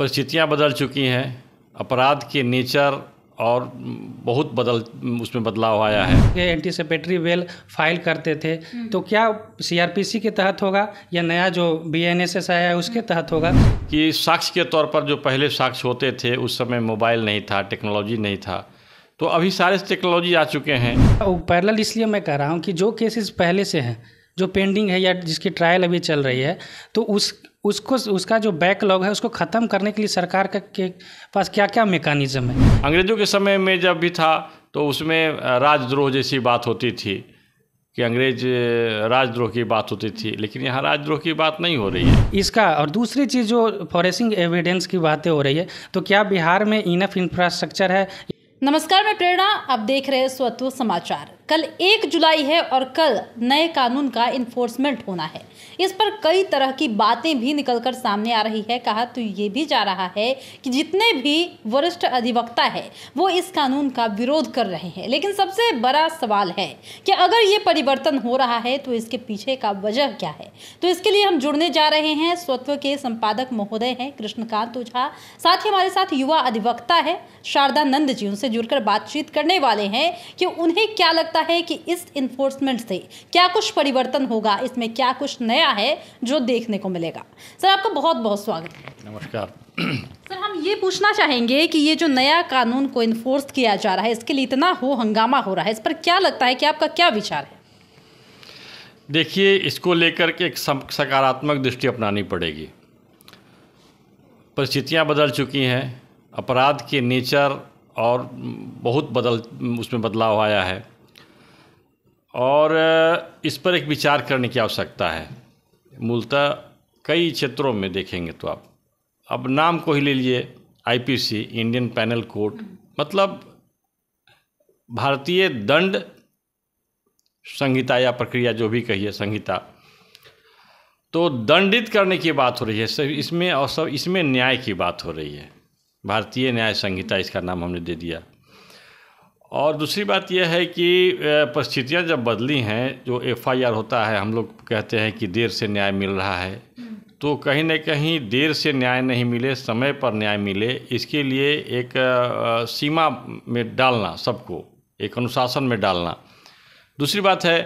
परिस्थितियाँ बदल चुकी हैं अपराध के नेचर और बहुत बदल उसमें बदलाव आया है ये एंटीसिपेटरी वेल फाइल करते थे तो क्या सीआरपीसी के तहत होगा या नया जो बीएनएसएस आया है उसके तहत होगा कि साक्ष्य के तौर पर जो पहले साक्ष्य होते थे उस समय मोबाइल नहीं था टेक्नोलॉजी नहीं था तो अभी सारे टेक्नोलॉजी आ चुके हैं पैरल इसलिए मैं कह रहा हूँ कि जो केसेस पहले से हैं जो पेंडिंग है या जिसकी ट्रायल अभी चल रही है तो उस उसको उसका जो बैकलॉग है उसको ख़त्म करने के लिए सरकार का के पास क्या क्या मेकानिज़्म है अंग्रेज़ों के समय में जब भी था तो उसमें राजद्रोह जैसी बात होती थी कि अंग्रेज राजद्रोह की बात होती थी लेकिन यहाँ राजद्रोह की बात नहीं हो रही है इसका और दूसरी चीज़ जो फॉरेसिंग एविडेंस की बातें हो रही है तो क्या बिहार में इनफ इंफ्रास्ट्रक्चर है नमस्कार मैं प्रेरणा आप देख रहे हैं स्वत्व समाचार कल एक जुलाई है और कल नए कानून का इन्फोर्समेंट होना है इस पर कई तरह की बातें भी निकलकर सामने आ रही है कहा तो ये भी जा रहा है कि जितने भी वरिष्ठ अधिवक्ता है वो इस कानून का विरोध कर रहे हैं लेकिन सबसे बड़ा सवाल है कि अगर ये परिवर्तन हो रहा है तो इसके पीछे का वजह क्या है तो इसके लिए हम जुड़ने जा रहे हैं स्वत्व के संपादक महोदय हैं कृष्णकांत ओझा साथ ही हमारे साथ युवा अधिवक्ता है शारदानंद जी उनसे जुड़कर बातचीत करने वाले हैं कि उन्हें क्या लगता लगता है कि इस इन्फोर्समेंट से क्या कुछ परिवर्तन होगा इसमें क्या कुछ नया है जो देखने को मिलेगा सर आपका बहुत बहुत स्वागत है नमस्कार सर हम ये पूछना चाहेंगे कि ये जो नया कानून को इन्फोर्स किया जा रहा है इसके लिए इतना हो हंगामा हो रहा है इस पर क्या लगता है कि आपका क्या विचार है देखिए इसको लेकर के एक सकारात्मक दृष्टि अपनानी पड़ेगी परिस्थितियाँ बदल चुकी हैं अपराध के नेचर और बहुत बदल उसमें बदलाव आया है और इस पर एक विचार करने की आवश्यकता है मूलतः कई क्षेत्रों में देखेंगे तो आप अब नाम को ही ले लीजिए आईपीसी इंडियन पैनल कोड मतलब भारतीय दंड संहिता या प्रक्रिया जो भी कहिए संहिता तो दंडित करने की बात हो रही है सब इसमें और सब इसमें न्याय की बात हो रही है भारतीय न्याय संहिता इसका नाम हमने दे दिया और दूसरी बात यह है कि परिस्थितियाँ जब बदली हैं जो एफआईआर होता है हम लोग कहते हैं कि देर से न्याय मिल रहा है तो कहीं ना कहीं देर से न्याय नहीं मिले समय पर न्याय मिले इसके लिए एक सीमा में डालना सबको एक अनुशासन में डालना दूसरी बात है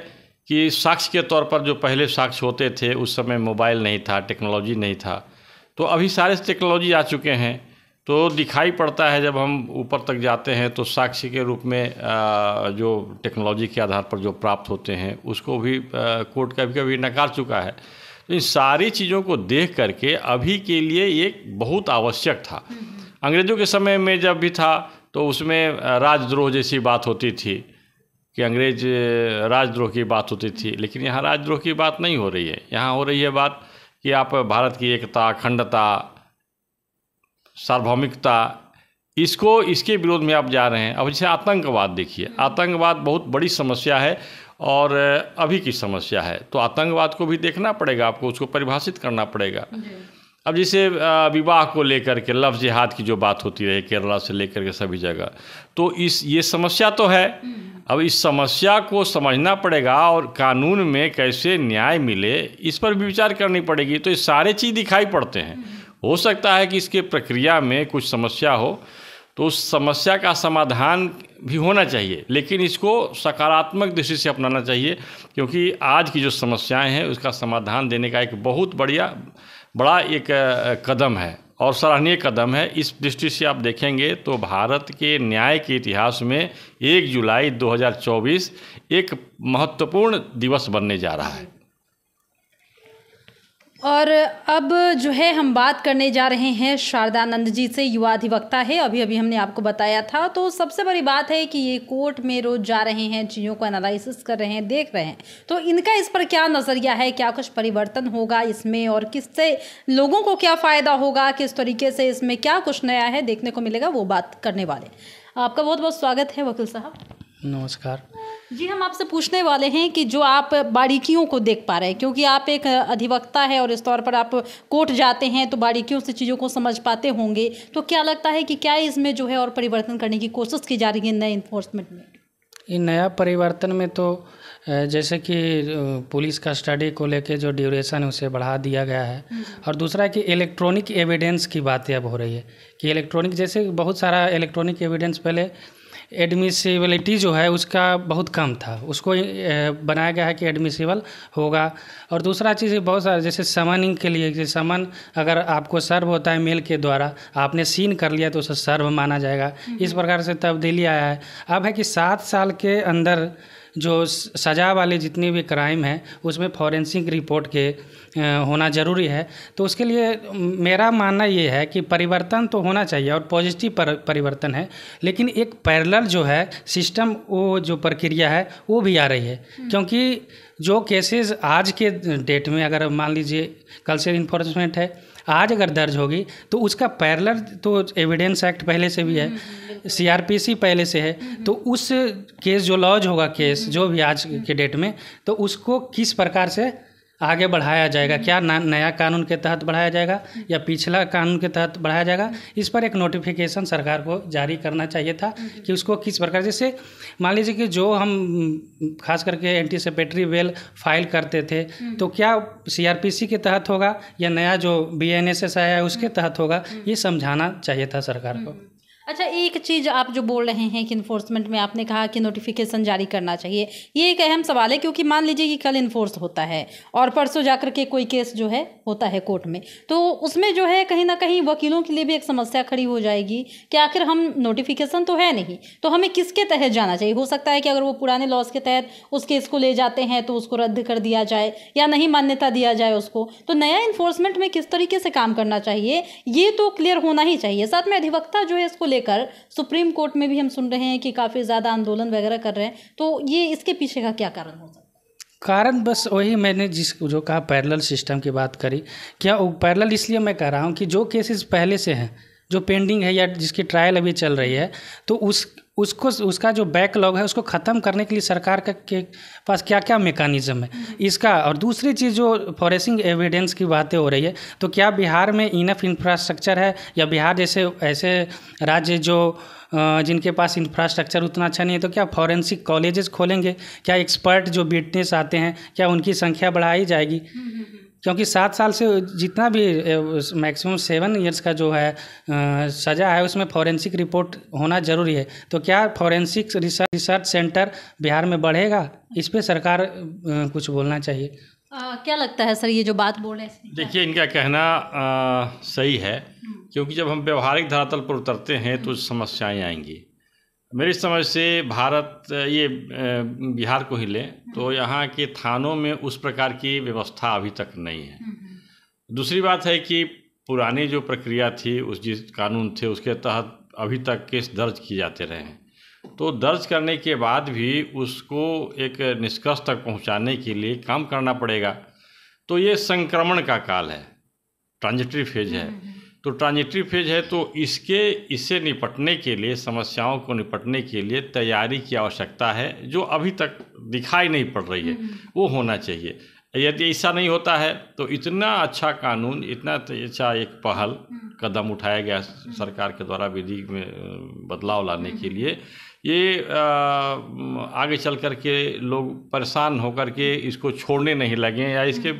कि साक्ष्य के तौर पर जो पहले साक्ष्य होते थे उस समय मोबाइल नहीं था टेक्नोलॉजी नहीं था तो अभी सारे टेक्नोलॉजी आ चुके हैं तो दिखाई पड़ता है जब हम ऊपर तक जाते हैं तो साक्षी के रूप में जो टेक्नोलॉजी के आधार पर जो प्राप्त होते हैं उसको भी कोर्ट कभी कभी नकार चुका है तो इन सारी चीज़ों को देख करके अभी के लिए ये बहुत आवश्यक था अंग्रेज़ों के समय में जब भी था तो उसमें राजद्रोह जैसी बात होती थी कि अंग्रेज राजद्रोह की बात होती थी लेकिन यहाँ राजद्रोह की बात नहीं हो रही है यहाँ हो रही है बात कि आप भारत की एकता अखंडता सार्वभौमिकता इसको इसके विरोध में आप जा रहे हैं अब जैसे आतंकवाद देखिए हम्म। आतंकवाद बहुत बड़ी समस्या है और अभी की समस्या है तो आतंकवाद को भी देखना पड़ेगा आपको उसको परिभाषित करना पड़ेगा अब जैसे विवाह को लेकर के लफ जिहाद की जो बात होती रही केरला से लेकर के सभी जगह तो इस ये समस्या तो है हम्म। अब इस समस्या को समझना पड़ेगा और कानून में कैसे न्याय मिले इस पर भी विचार करनी पड़ेगी तो ये सारे चीज़ दिखाई पड़ते हैं हम्म। हो सकता है कि इसके प्रक्रिया में कुछ समस्या हो तो उस समस्या का समाधान भी होना चाहिए लेकिन इसको सकारात्मक दृष्टि से अपनाना चाहिए क्योंकि आज की जो समस्याएं हैं उसका समाधान देने का एक बहुत बढ़िया बड़ा एक कदम है और सराहनीय कदम है इस दृष्टि से आप देखेंगे तो भारत के न्याय के इतिहास में 1 जुलाई 2024 एक महत्वपूर्ण दिवस बनने जा रहा है और अब जो है हम बात करने जा रहे हैं शारदानंद जी से युवा अधिवक्ता है अभी अभी हमने आपको बताया था तो सबसे बड़ी बात है कि ये कोर्ट में रोज जा रहे हैं चीज़ों को एनालिसिस कर रहे हैं देख रहे हैं तो इनका इस पर क्या नज़रिया है क्या कुछ परिवर्तन होगा इसमें और किससे लोगों को क्या फ़ायदा होगा किस तरीके से इसमें क्या कुछ नया है देखने को मिलेगा वो बात करने वाले आपका बहुत बहुत स्वागत है वकील साहब नमस्कार जी हम आपसे पूछने वाले हैं कि जो आप बारीकियों को देख पा रहे हैं क्योंकि आप एक अधिवक्ता है और इस तौर पर आप कोर्ट जाते हैं तो बारीकियों से चीज़ों को समझ पाते होंगे तो क्या लगता है कि क्या इसमें जो है और परिवर्तन करने की कोशिश की जा रही है नए इन्फोर्समेंट में ये नया परिवर्तन में तो जैसे कि पुलिस का स्टडी को लेकर जो ड्यूरेशन है उसे बढ़ा दिया गया है हम्म। और दूसरा कि इलेक्ट्रॉनिक एविडेंस की बातें अब हो रही है कि इलेक्ट्रॉनिक जैसे बहुत सारा इलेक्ट्रॉनिक एविडेंस पहले एडमिसिबिलिटी जो है उसका बहुत कम था उसको बनाया गया है कि एडमिसिबल होगा और दूसरा चीज़ बहुत सारा जैसे समनिंग के लिए जैसे समन अगर आपको सर्व होता है मेल के द्वारा आपने सीन कर लिया तो उसे सर्व माना जाएगा इस प्रकार से तब्दीली आया है अब है कि सात साल के अंदर जो सजा वाले जितने भी क्राइम हैं उसमें फॉरेंसिक रिपोर्ट के होना ज़रूरी है तो उसके लिए मेरा मानना ये है कि परिवर्तन तो होना चाहिए और पॉजिटिव पर, परिवर्तन है लेकिन एक पैरेलल जो है सिस्टम वो जो प्रक्रिया है वो भी आ रही है हम्म। क्योंकि जो केसेस आज के डेट में अगर मान लीजिए कल से इन्फोर्समेंट है आज अगर दर्ज होगी तो उसका पैरलर तो एविडेंस एक्ट पहले से भी है सीआरपीसी हम्म, हम्म, पहले से है हम्म, तो उस केस जो लॉज होगा केस जो भी आज के डेट में तो उसको किस प्रकार से आगे बढ़ाया जाएगा हम्म। क्या नया कानून के तहत बढ़ाया जाएगा या पिछला कानून के तहत बढ़ाया जाएगा इस पर एक नोटिफिकेशन सरकार को जारी करना चाहिए था हम्म। कि उसको किस प्रकार जैसे मान लीजिए कि जो हम खास करके एंटीसेपेटरी वेल फाइल करते थे हम्म। तो क्या सीआरपीसी के तहत होगा या नया जो बी आया है उसके तहत होगा ये समझाना चाहिए था सरकार को अच्छा एक चीज़ आप जो बोल रहे हैं कि इन्फोर्समेंट में आपने कहा कि नोटिफिकेशन जारी करना चाहिए ये एक अहम सवाल है क्योंकि मान लीजिए कि कल इन्फोर्स होता है और परसों जाकर के कोई केस जो है होता है कोर्ट में तो उसमें जो है कहीं ना कहीं वकीलों के लिए भी एक समस्या खड़ी हो जाएगी कि आखिर हम नोटिफिकेशन तो है नहीं तो हमें किसके तहत जाना चाहिए हो सकता है कि अगर वो पुराने लॉस के तहत उस केस को ले जाते हैं तो उसको रद्द कर दिया जाए या नहीं मान्यता दिया जाए उसको तो नया इन्फोर्समेंट में किस तरीके से काम करना चाहिए ये तो क्लियर होना ही चाहिए साथ में अधिवक्ता जो है इसको लेकर सुप्रीम कोर्ट में भी हम सुन रहे हैं कि काफ़ी ज़्यादा आंदोलन वगैरह कर रहे हैं तो ये इसके पीछे का क्या कारण हो सकता है कारण बस वही मैंने जिस जो कहा पैरेलल सिस्टम की बात करी क्या पैरेलल इसलिए मैं कह रहा हूँ कि जो केसेस पहले से हैं जो पेंडिंग है या जिसकी ट्रायल अभी चल रही है तो उस उसको उसका जो बैकलॉग है उसको ख़त्म करने के लिए सरकार का के पास क्या क्या मेकानिज़म है इसका और दूसरी चीज़ जो फॉरेसिंग एविडेंस की बातें हो रही है तो क्या बिहार में इनफ इंफ्रास्ट्रक्चर है या बिहार जैसे ऐसे राज्य जो जिनके पास इंफ्रास्ट्रक्चर उतना अच्छा नहीं है तो क्या फॉरेंसिक कॉलेजेस खोलेंगे क्या एक्सपर्ट जो बिटनेस आते हैं क्या उनकी संख्या बढ़ाई जाएगी हम्म, हम्म, हम्म। क्योंकि सात साल से जितना भी मैक्सिमम सेवन ईयर्स का जो है सज़ा है उसमें फॉरेंसिक रिपोर्ट होना ज़रूरी है तो क्या forensic research research centre Bihar में बढ़ेगा इस पर सरकार कुछ बोलना चाहिए आ, क्या लगता है सर ये जो बात बोल रहे हैं देखिए इनका कहना आ, सही है क्योंकि जब हम व्यवहारिक धरातल पर उतरते हैं तो हम्म। समस्याएं आएंगी मेरी समझ से भारत ये बिहार को ही ले तो हम्म। यहाँ के थानों में उस प्रकार की व्यवस्था अभी तक नहीं है हम्म, हम्म। दूसरी बात है कि पुरानी जो प्रक्रिया थी उस जिस कानून थे उसके तहत अभी तक केस दर्ज किए जाते रहे हैं तो दर्ज करने के बाद भी उसको एक निष्कर्ष तक पहुंचाने के लिए काम करना पड़ेगा तो ये संक्रमण का काल है ट्रांजिटरी फेज है तो ट्रांजिटरी फेज है तो इसके इससे निपटने के लिए समस्याओं को निपटने के लिए तैयारी की आवश्यकता है जो अभी तक दिखाई नहीं पड़ रही है हम्म। वो होना चाहिए यदि ऐसा नहीं होता है तो इतना अच्छा कानून इतना अच्छा एक पहल हम्म। कदम उठाया गया हम्म। सरकार के द्वारा विधि में बदलाव लाने के लिए ये आगे चल कर के लोग परेशान होकर के इसको छोड़ने नहीं लगे या इसके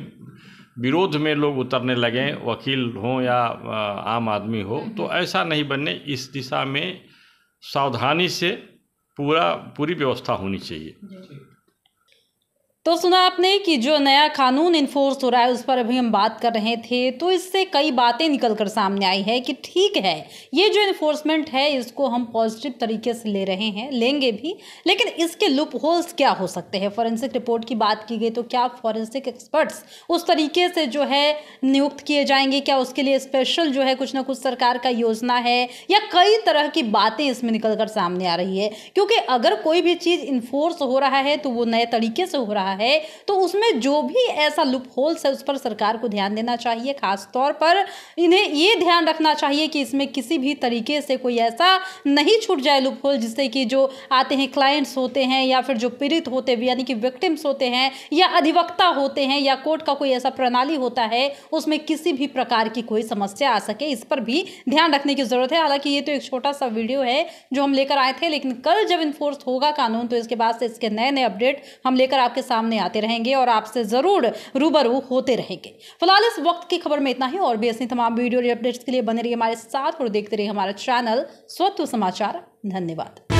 विरोध में लोग उतरने लगें वकील हों या आम आदमी हो तो ऐसा नहीं बने इस दिशा में सावधानी से पूरा पूरी व्यवस्था होनी चाहिए तो सुना आपने कि जो नया कानून इन्फोर्स हो रहा है उस पर अभी हम बात कर रहे थे तो इससे कई बातें निकल कर सामने आई है कि ठीक है ये जो इन्फोर्समेंट है इसको हम पॉजिटिव तरीके से ले रहे हैं लेंगे भी लेकिन इसके लुप होल्स क्या हो सकते हैं फॉरेंसिक रिपोर्ट की बात की गई तो क्या फॉरेंसिक एक्सपर्ट्स उस तरीके से जो है नियुक्त किए जाएंगे क्या उसके लिए स्पेशल जो है कुछ ना कुछ सरकार का योजना है या कई तरह की बातें इसमें निकल कर सामने आ रही है क्योंकि अगर कोई भी चीज़ इन्फोर्स हो रहा है तो वो नए तरीके से हो रहा है रहा है तो उसमें जो भी ऐसा लुप होल्स है उस पर सरकार को ध्यान देना चाहिए खासतौर पर इन्हें ये ध्यान रखना चाहिए कि इसमें किसी भी तरीके से कोई ऐसा नहीं छूट जाए लुप होल जिससे कि जो आते हैं क्लाइंट्स होते हैं या फिर जो पीड़ित होते हैं यानी कि विक्टिम्स होते हैं या अधिवक्ता होते हैं या कोर्ट का कोई ऐसा प्रणाली होता है उसमें किसी भी प्रकार की कोई समस्या आ सके इस पर भी ध्यान रखने की ज़रूरत है हालांकि ये तो एक छोटा सा वीडियो है जो हम लेकर आए थे लेकिन कल जब इन्फोर्स होगा कानून तो इसके बाद से इसके नए नए अपडेट हम लेकर आपके सामने सामने आते रहेंगे और आपसे ज़रूर रूबरू होते रहेंगे फिलहाल इस वक्त की खबर में इतना ही और भी ऐसी तमाम वीडियो अपडेट्स के लिए बने रही हमारे साथ और देखते रहिए हमारा चैनल स्वत्व समाचार धन्यवाद